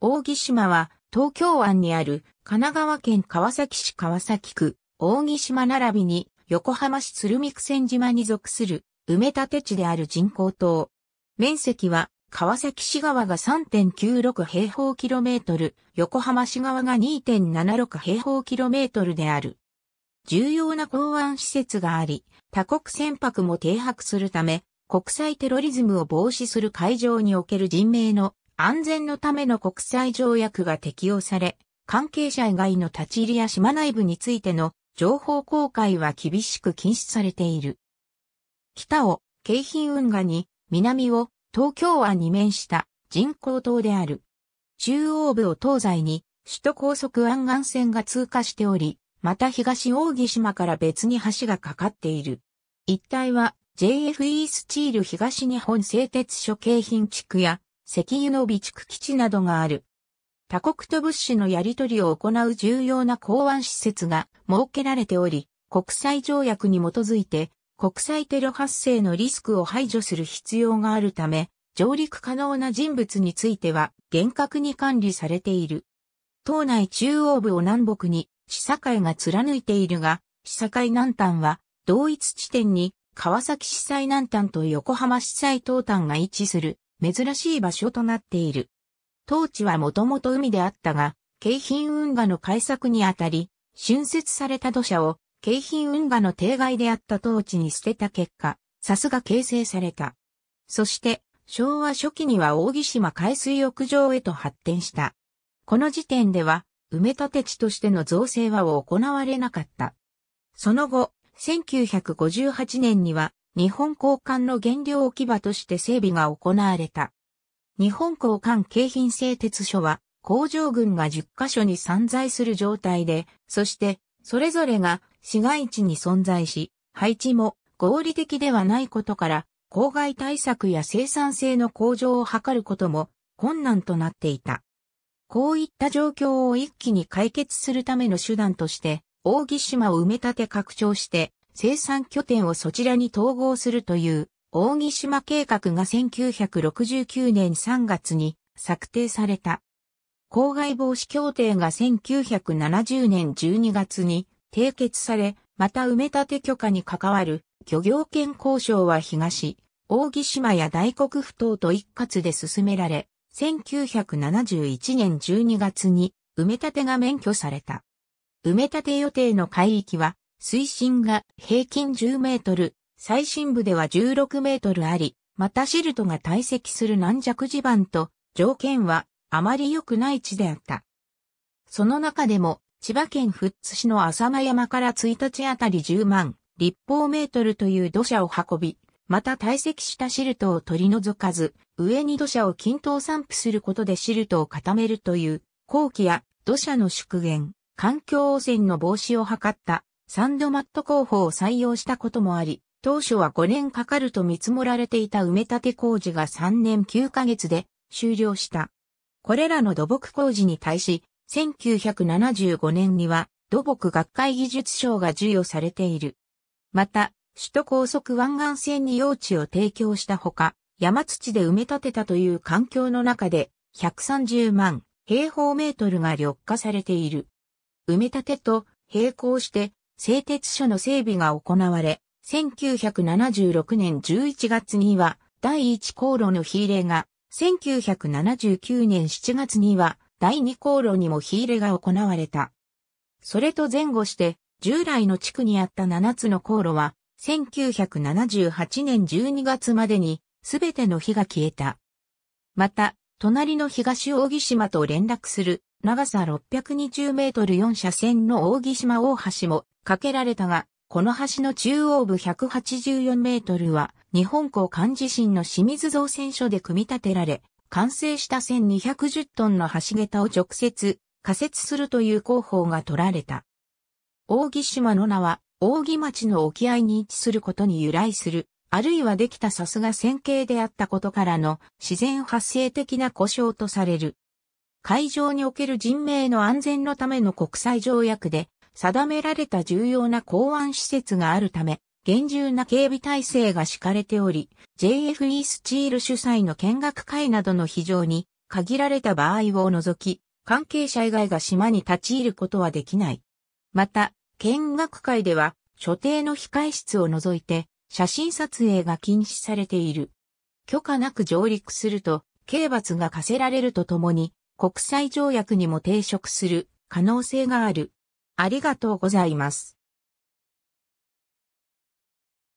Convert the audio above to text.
扇島は東京湾にある神奈川県川崎市川崎区、扇島並びに横浜市鶴見区千島に属する埋め立て地である人工島。面積は川崎市側が3.96平方キロメートル、横浜市側が2.76平方キロメートルである。重要な港湾施設があり、他国船舶も停泊するため、国際テロリズムを防止する会場における人命の安全のための国際条約が適用され、関係者以外の立ち入りや島内部についての情報公開は厳しく禁止されている。北を京浜運河に、南を東京湾に面した人工島である。中央部を東西に首都高速湾岸線が通過しており、また東木島から別に橋がかかっている。一帯は JFE スチール東日本製鉄所京浜地区や石油の備蓄基地などがある。他国と物資のやり取りを行う重要な港湾施設が設けられており、国際条約に基づいて国際テロ発生のリスクを排除する必要があるため、上陸可能な人物については厳格に管理されている。島内中央部を南北に市境が貫いているが、市境南端は同一地点に川崎市際南端と横浜市際東端が位置する珍しい場所となっている。当地はもともと海であったが、京浜運河の開作にあたり、浚渫された土砂を京浜運河の定外であった当地に捨てた結果、さすが形成された。そして、昭和初期には大木島海水浴場へと発展した。この時点では、埋め立て地としての造成は行われなかった。その後、1958年には日本鋼管の原料置き場として整備が行われた。日本鋼管京浜製鉄所は工場群が10カ所に散在する状態で、そしてそれぞれが市街地に存在し、配置も合理的ではないことから、公害対策や生産性の向上を図ることも困難となっていた。こういった状況を一気に解決するための手段として、大木島を埋め立て拡張して、生産拠点をそちらに統合するという扇島計画が1969年3月に策定された。公害防止協定が1970年12月に締結され、また埋め立て許可に関わる漁業権交渉は東、扇島や大黒不等と一括で進められ、1971年12月に埋め立てが免許された。埋め立て予定の海域は水深が平均10メートル、最深部では16メートルあり、またシルトが堆積する軟弱地盤と条件はあまり良くない地であった。その中でも千葉県富津市の浅間山から1日あたり10万立方メートルという土砂を運び、また堆積したシルトを取り除かず、上に土砂を均等散布することでシルトを固めるという、後期や土砂の縮減、環境汚染の防止を図ったサンドマット工法を採用したこともあり、当初は5年かかると見積もられていた埋め立て工事が3年9ヶ月で終了した。これらの土木工事に対し、1975年には土木学会技術賞が授与されている。また、首都高速湾岸線に用地を提供したほか、山土で埋め立てたという環境の中で、130万平方メートルが緑化されている。埋め立てと並行して製鉄所の整備が行われ、1976年11月には第1航路の火入れが、1979年7月には第2航路にも火入れが行われた。それと前後して、従来の地区にあった7つの航路は、1978年12月までに、すべての火が消えた。また、隣の東扇島と連絡する長さ620メートル4車線の扇島大橋も架けられたが、この橋の中央部184メートルは日本港管地震の清水造船所で組み立てられ、完成した1210トンの橋桁を直接仮設するという工法が取られた。扇島の名は、扇町の沖合に位置することに由来する、あるいはできたさすが線形であったことからの自然発生的な故障とされる。海上における人命の安全のための国際条約で定められた重要な港湾施設があるため、厳重な警備体制が敷かれており、JFE スチール主催の見学会などの非常に限られた場合を除き、関係者以外が島に立ち入ることはできない。また、見学会では、所定の控室を除いて、写真撮影が禁止されている。許可なく上陸すると、刑罰が課せられるとともに、国際条約にも抵触する可能性がある。ありがとうございます。